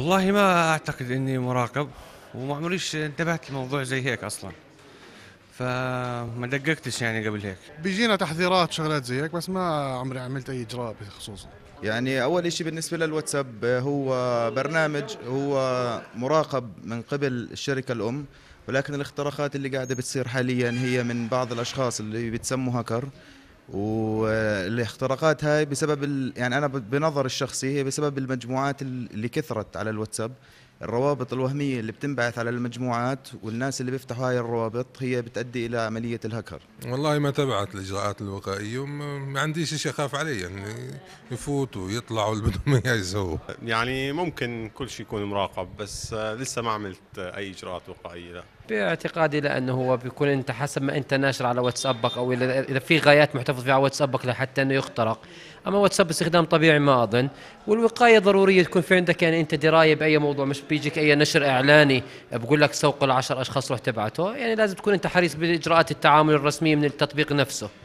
والله ما اعتقد اني مراقب وما عمريش انتبهت لموضوع زي هيك اصلا فما دققتش يعني قبل هيك بيجينا تحذيرات شغلات زي هيك بس ما عمري عملت اي اجراء بخصوصه يعني اول شيء بالنسبه للواتساب هو برنامج هو مراقب من قبل الشركه الام ولكن الاختراقات اللي قاعده بتصير حاليا هي من بعض الاشخاص اللي بتسموا هاكر والاختراقات هاي بسبب يعني انا بنظر الشخصي هي بسبب المجموعات اللي كثرت على الواتساب الروابط الوهميه اللي بتنبعث على المجموعات والناس اللي بيفتحوا هاي الروابط هي بتؤدي الى عمليه الهكر والله ما تبعت الاجراءات الوقائيه وما عنديش شيء اخاف عليه يعني يفوتوا ويطلعوا اللي بدهم اياه يعني ممكن كل شيء يكون مراقب بس لسه ما عملت اي اجراءات وقائيه لا باعتقادي لانه هو بيكون انت حسب ما انت ناشر على واتسابك او اذا في غايات محتفظ فيها على واتسابك لحتى انه يخترق اما واتساب استخدام طبيعي ما اظن والوقايه ضروريه تكون في عندك يعني انت درايه باي موضوع مش بيجيك اي نشر اعلاني بقول لك سوق العشر اشخاص روح تبعته يعني لازم تكون انت حريص باجراءات التعامل الرسميه من التطبيق نفسه